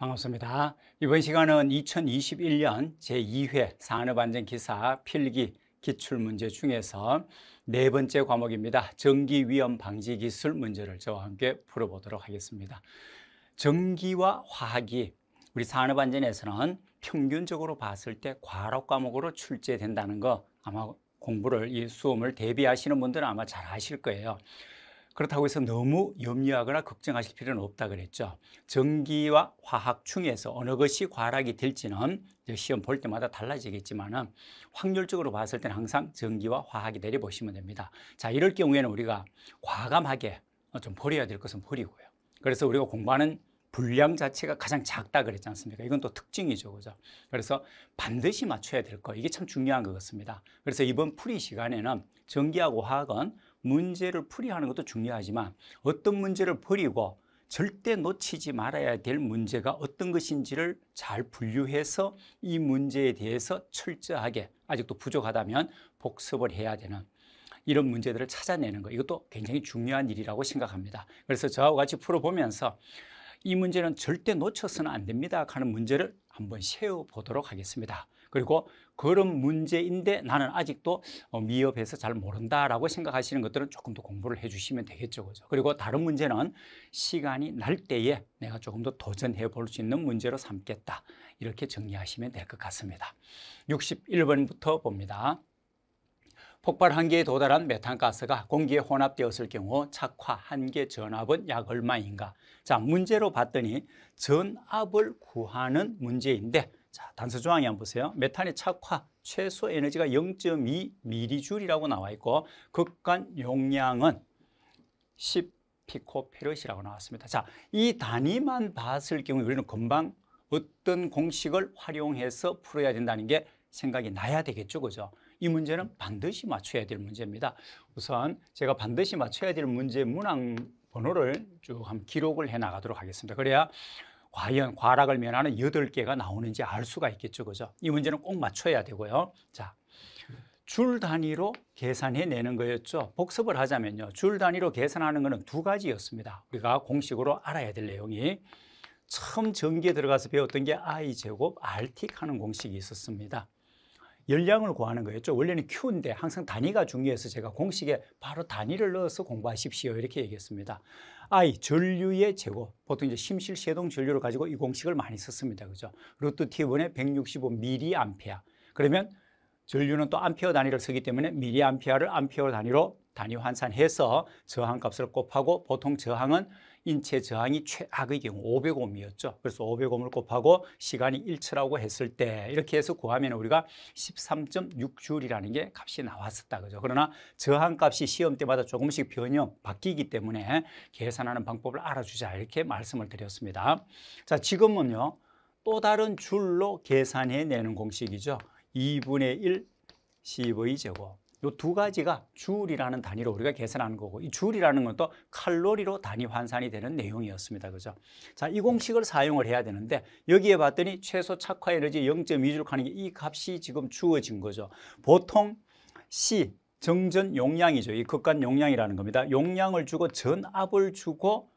반갑습니다. 이번 시간은 2021년 제2회 산업안전기사 필기 기출문제 중에서 네 번째 과목입니다. 전기위험 방지 기술 문제를 저와 함께 풀어보도록 하겠습니다. 전기와 화학이 우리 산업안전에서는 평균적으로 봤을 때 과로 과목으로 출제된다는 거 아마 공부를 이 수험을 대비하시는 분들은 아마 잘 아실 거예요. 그렇다고 해서 너무 염려하거나 걱정하실 필요는 없다 그랬죠. 전기와 화학 중에서 어느 것이 과락이 될지는 시험 볼 때마다 달라지겠지만 확률적으로 봤을 때는 항상 전기와 화학이 내려보시면 됩니다. 자, 이럴 경우에는 우리가 과감하게 어, 좀 버려야 될 것은 버리고요. 그래서 우리가 공부하는 분량 자체가 가장 작다 그랬지 않습니까? 이건 또 특징이죠. 그죠? 그래서 반드시 맞춰야 될 거. 이게 참 중요한 것 같습니다. 그래서 이번 풀이 시간에는 전기하고 화학은 문제를 풀이하는 것도 중요하지만 어떤 문제를 버리고 절대 놓치지 말아야 될 문제가 어떤 것인지를 잘 분류해서 이 문제에 대해서 철저하게 아직도 부족하다면 복습을 해야 되는 이런 문제들을 찾아내는 거 이것도 굉장히 중요한 일이라고 생각합니다. 그래서 저하고 같이 풀어보면서 이 문제는 절대 놓쳐서는 안 됩니다 하는 문제를 한번 세워보도록 하겠습니다 그리고 그런 문제인데 나는 아직도 어, 미흡해서 잘 모른다라고 생각하시는 것들은 조금 더 공부를 해주시면 되겠죠 그죠? 그리고 다른 문제는 시간이 날 때에 내가 조금 더 도전해 볼 수 있는 문제로 삼겠다 이렇게 정리하시면 될 것 같습니다 61번부터 봅니다 폭발 한계에 도달한 메탄가스가 공기에 혼합되었을 경우 착화 한계 전압은 약 얼마인가? 자, 문제로 봤더니 전압을 구하는 문제인데 자, 단서 조항이 한번 보세요. 메탄의 착화 최소 에너지가 0.2mJ이라고 나와 있고 극간 용량은 10 피코페럿이라고 나왔습니다. 자, 이 단위만 봤을 경우 우리는 금방 어떤 공식을 활용해서 풀어야 된다는 게 생각이 나야 되겠죠, 그죠? 이 문제는 반드시 맞춰야 될 문제입니다. 우선 제가 반드시 맞춰야 될 문제 문항 번호를 쭉 한번 기록을 해 나가도록 하겠습니다. 그래야 과연 과락을 면하는 여덟 개가 나오는지 알 수가 있겠죠. 그죠? 이 문제는 꼭 맞춰야 되고요. 자. 줄 단위로 계산해 내는 거였죠. 복습을 하자면요. 줄 단위로 계산하는 거는 두 가지였습니다. 우리가 공식으로 알아야 될 내용이 처음 전기에 들어가서 배웠던 게 i 제곱 r t 하는 공식이 있었습니다. 열량을 구하는 거였죠. 원래는 Q인데 항상 단위가 중요해서 제가 공식에 바로 단위를 넣어서 공부하십시오. 이렇게 얘기했습니다. I, 전류의 제곱. 보통 이제 심실 시동 전류를 가지고 이 공식을 많이 썼습니다. 그죠? 루트 T1에 165mA. 그러면 전류는 또 암페어 단위를 쓰기 때문에 미리암페어를 암페어 단위로 단위 환산해서 저항 값을 곱하고 보통 저항은 인체 저항이 최악의 경우 500옴이었죠. 그래서 500옴을 곱하고 시간이 1초라고 했을 때 이렇게 해서 구하면 우리가 13.6줄이라는 게 값이 나왔었다. 그죠? 그러나 저항값이 시험 때마다 조금씩 변형, 바뀌기 때문에 계산하는 방법을 알아주자 이렇게 말씀을 드렸습니다. 자, 지금은요. 또 다른 줄로 계산해내는 공식이죠. 2분의 1 10의 제곱 요두 가지가 줄이라는 단위로 우리가 계산하는 거고 이 줄이라는 건 또 칼로리로 단위 환산이 되는 내용이었습니다. 그죠? 자, 이 공식을 사용을 해야 되는데 여기에 봤더니 최소 착화 에너지 0.2줄 하는 게 이 값이 지금 주어진 거죠. 보통 C 정전 용량이죠. 이 극간 용량이라는 겁니다. 용량을 주고 전압을 주고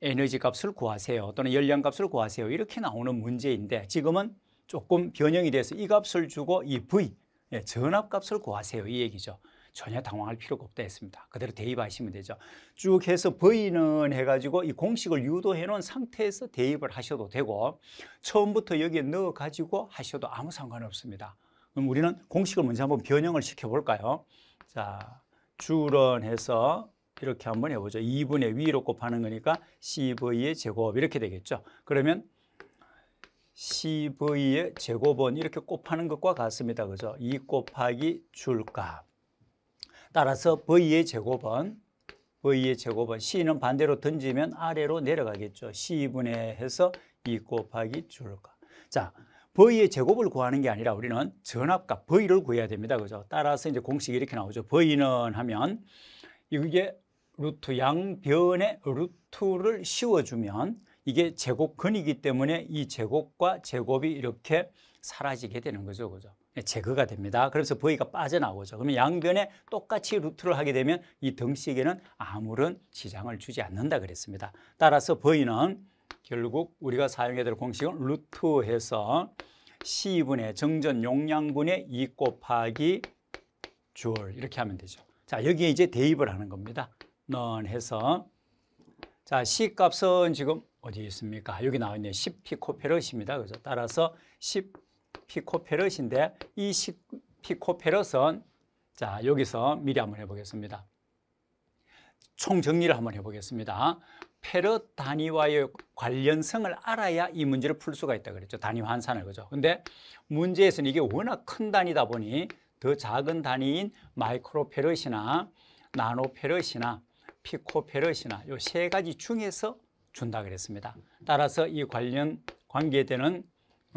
에너지 값을 구하세요. 또는 열량 값을 구하세요. 이렇게 나오는 문제인데 지금은 조금 변형이 돼서 이 값을 주고 이 V 예, 전압값을 구하세요. 이 얘기죠. 전혀 당황할 필요가 없다 했습니다. 그대로 대입하시면 되죠. 쭉 해서 V는 해가지고 이 공식을 유도해 놓은 상태에서 대입을 하셔도 되고 처음부터 여기에 넣어가지고 하셔도 아무 상관없습니다. 그럼 우리는 공식을 먼저 한번 변형을 시켜볼까요? 자, 줄원해서 이렇게 한번 해보죠. 2분의 위로 곱하는 거니까 CV의 제곱 이렇게 되겠죠. 그러면 CV의 제곱은 이렇게 곱하는 것과 같습니다. 그죠? 2 곱하기 줄값. 따라서 V의 제곱은 V의 제곱은 C는 반대로 던지면 아래로 내려가겠죠. c 분의 해서 2 곱하기 줄값. 자, V의 제곱을 구하는 게 아니라 우리는 전압값 V를 구해야 됩니다. 그죠? 따라서 이제 공식이 이렇게 나오죠. V는 하면 이게 루트 양변의 루트를 씌워주면 이게 제곱근이기 때문에 이 제곱과 제곱이 이렇게 사라지게 되는 거죠. 그죠? 예, 제거가 됩니다. 그래서 부위가 빠져나오죠. 그러면 양변에 똑같이 루트를 하게 되면 이 등식에는 아무런 지장을 주지 않는다 그랬습니다. 따라서 부위는 결국 우리가 사용해야 될 공식은 루트해서 C분의 정전 용량분의 2 곱하기 줄 이렇게 하면 되죠. 자, 여기에 이제 대입을 하는 겁니다. 넌 해서 자, C 값은 지금 어디 있습니까? 여기 나와 있네. 10피코페럿입니다. 그래서 따라서 10피코페럿인데 이 10피코페럿은 자, 여기서 미리 한번 해 보겠습니다. 총 정리를 한번 해 보겠습니다. 페럿 단위와의 관련성을 알아야 이 문제를 풀 수가 있다 그랬죠. 단위 환산을 그죠. 근데 문제에서는 이게 워낙 큰 단위다 보니 더 작은 단위인 마이크로 페럿이나 나노 페럿이나 피코 페럿이나 요세 가지 중에서 준다 그랬습니다. 따라서 이 관련 관계되는 에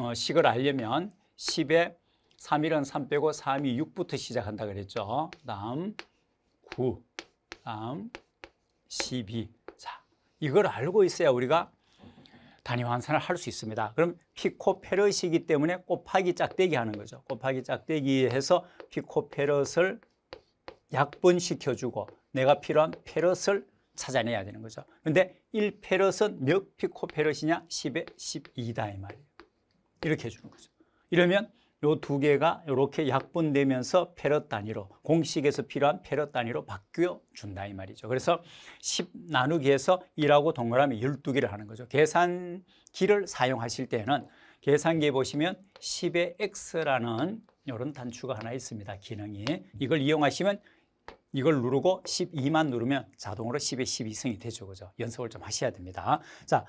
어, 식을 알려면 10에 3일은 3 빼고 3이 6부터 시작한다 그랬죠. 다음 9, 다음 12. 자, 이걸 알고 있어야 우리가 단위 환산을 할 수 있습니다. 그럼 피코페럿이기 때문에 곱하기 짝대기 하는 거죠. 곱하기 짝대기 해서 피코페럿을 약분시켜주고 내가 필요한 페럿을 찾아내야 되는 거죠. 근데 1페럿은 몇 피코페럿이냐? 10에 12다 이 말이에요. 이렇게 해 주는 거죠. 이러면 요 두 개가 이렇게 약분되면서 페럿 단위로 공식에서 필요한 페럿 단위로 바뀌어 준다 이 말이죠. 그래서 10 나누기 해서 1하고 동그라미 12개를 하는 거죠. 계산기를 사용하실 때는 계산기에 보시면 10의 x라는 이런 단추가 하나 있습니다. 기능이. 이걸 이용하시면 이걸 누르고 12만 누르면 자동으로 1 0의 12승이 되죠. 그죠? 연습을 좀 하셔야 됩니다. 자,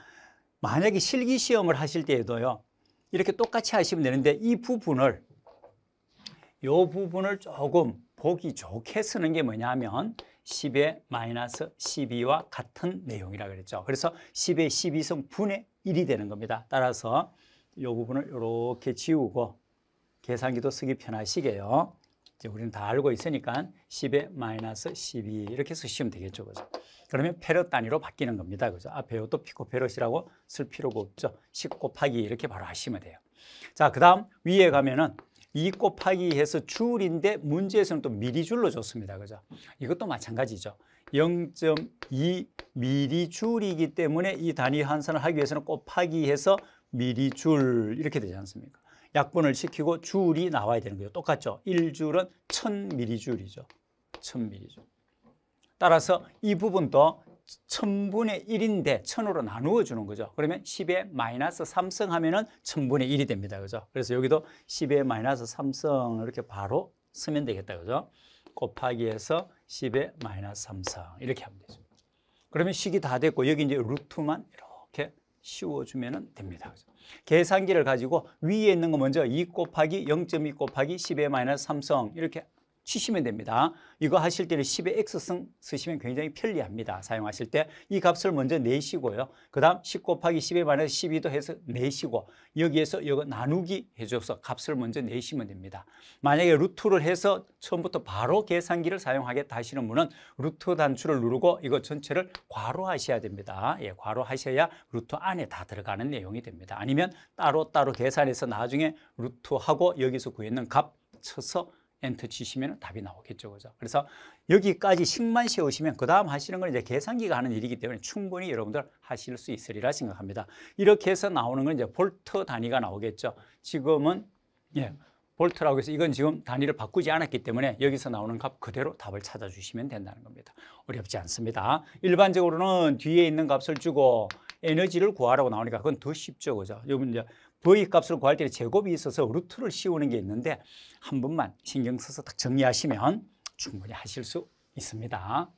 만약에 실기 시험을 하실 때에도요. 이렇게 똑같이 하시면 되는데 이 부분을 요 부분을 조금 보기 좋게 쓰는 게 뭐냐면 10의 마이너스 12와 같은 내용이라 그랬죠. 그래서 10의 12승 분의 1이 되는 겁니다. 따라서 요 부분을 이렇게 지우고 계산기도 쓰기 편하시게요. 이제 우리는 다 알고 있으니까 10의 마이너스 12 이렇게 쓰시면 되겠죠. 그죠? 그러면 페럿 단위로 바뀌는 겁니다. 그죠? 앞에 아, 이것 피코페럿이라고 쓸 필요가 없죠. 10 곱하기 이렇게 바로 하시면 돼요. 자, 그 다음 위에 가면은 2 곱하기 해서 줄인데 문제에서는 또 미리줄로 줬습니다. 그죠? 이것도 마찬가지죠. 0.2 미리줄이기 때문에 이 단위 환산을 하기 위해서는 곱하기 해서 미리줄 이렇게 되지 않습니까? 약분을 시키고 줄이 나와야 되는 거예요. 똑같죠? 1줄은 1000mJ이죠. 1000mJ. 따라서 이 부분도 1000분의 1인데 1000으로 나누어 주는 거죠. 그러면 10에 마이너스 3성 하면은 1000분의 1이 됩니다. 그죠? 그래서 여기도 10에 마이너스 3성 이렇게 바로 쓰면 되겠다. 그죠? 곱하기 에서 10에 마이너스 3성 이렇게 하면 되죠. 그러면 식이 다 됐고 여기 이제 루트만 이렇게 씌워주면 됩니다. 그렇죠. 계산기를 가지고 위에 있는 거 먼저 2 e 곱하기 0.2 곱하기 10의 마이너스 삼성 이렇게 치시면 됩니다. 이거 하실 때는 10의 x승 쓰시면 굉장히 편리합니다. 사용하실 때 이 값을 먼저 내시고요. 그 다음 10 곱하기 10에 반해서 12도 해서 내시고 여기에서 이거 나누기 해줘서 값을 먼저 내시면 됩니다. 만약에 루트를 해서 처음부터 바로 계산기를 사용하겠다 하시는 분은 루트 단추를 누르고 이거 전체를 괄호하셔야 됩니다. 예, 괄호하셔야 루트 안에 다 들어가는 내용이 됩니다. 아니면 따로따로 따로 계산해서 나중에 루트하고 여기서 구했는 값 쳐서 엔터 치시면 답이 나오겠죠. 그죠? 그래서 여기까지 식만 세우시면 그 다음 하시는 건 이제 계산기가 하는 일이기 때문에 충분히 여러분들 하실 수 있으리라 생각합니다. 이렇게 해서 나오는 건 이제 볼트 단위가 나오겠죠. 지금은 예. 볼트라고 해서 이건 지금 단위를 바꾸지 않았기 때문에 여기서 나오는 값 그대로 답을 찾아주시면 된다는 겁니다. 어렵지 않습니다. 일반적으로는 뒤에 있는 값을 주고 에너지를 구하라고 나오니까 그건 더 쉽죠. 그죠? 여러분 이제 v의 값을 구할 때 제곱이 있어서 루트를 씌우는 게 있는데 한 번만 신경 써서 딱 정리하시면 충분히 하실 수 있습니다.